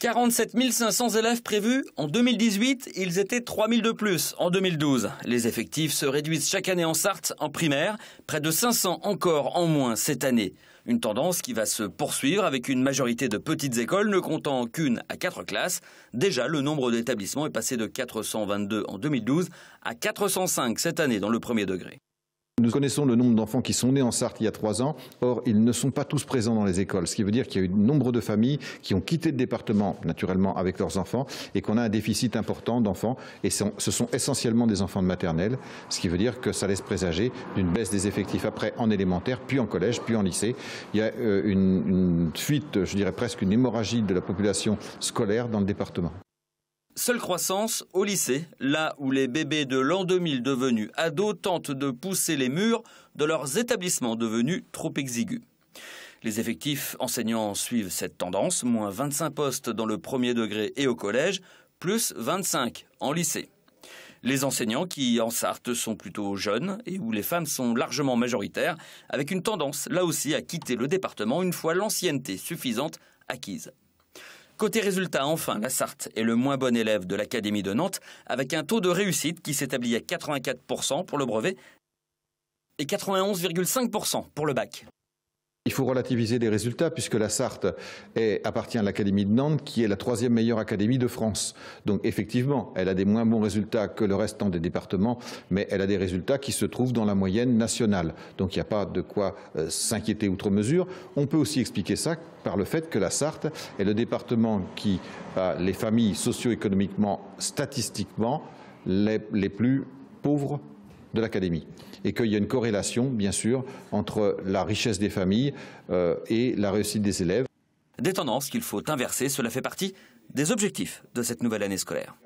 47 500 élèves prévus en 2018, ils étaient 3 000 de plus en 2012. Les effectifs se réduisent chaque année en Sarthe en primaire, près de 500 encore en moins cette année. Une tendance qui va se poursuivre avec une majorité de petites écoles ne comptant qu'une à quatre classes. Déjà, le nombre d'établissements est passé de 422 en 2012 à 405 cette année dans le premier degré. Nous connaissons le nombre d'enfants qui sont nés en Sarthe il y a trois ans. Or, ils ne sont pas tous présents dans les écoles, ce qui veut dire qu'il y a eu nombre de familles qui ont quitté le département, naturellement, avec leurs enfants, et qu'on a un déficit important d'enfants. Et ce sont essentiellement des enfants de maternelle, ce qui veut dire que ça laisse présager une baisse des effectifs après en élémentaire, puis en collège, puis en lycée. Il y a euh, une, une fuite, je dirais presque une hémorragie de la population scolaire dans le département. Seule croissance au lycée, là où les bébés de l'an 2000 devenus ados tentent de pousser les murs de leurs établissements devenus trop exigus. Les effectifs enseignants suivent cette tendance, moins 25 postes dans le premier degré et au collège, plus 25 en lycée. Les enseignants qui en Sarthe sont plutôt jeunes et où les femmes sont largement majoritaires, avec une tendance là aussi à quitter le département une fois l'ancienneté suffisante acquise. Côté résultat, enfin, la Sarthe est le moins bon élève de l'Académie de Nantes, avec un taux de réussite qui s'établit à 84% pour le brevet et 91,5% pour le bac. Il faut relativiser les résultats puisque la Sarthe appartient à l'Académie de Nantes qui est la troisième meilleure académie de France. Donc effectivement, elle a des moins bons résultats que le restant des départements, mais elle a des résultats qui se trouvent dans la moyenne nationale. Donc il n'y a pas de quoi euh, s'inquiéter outre mesure. On peut aussi expliquer ça par le fait que la Sarthe est le département qui a les familles socio-économiquement, statistiquement, les plus pauvres de l'académie. Et qu'il y a une corrélation, bien sûr, entre la richesse des familles euh, et la réussite des élèves. Des tendances qu'il faut inverser, cela fait partie des objectifs de cette nouvelle année scolaire.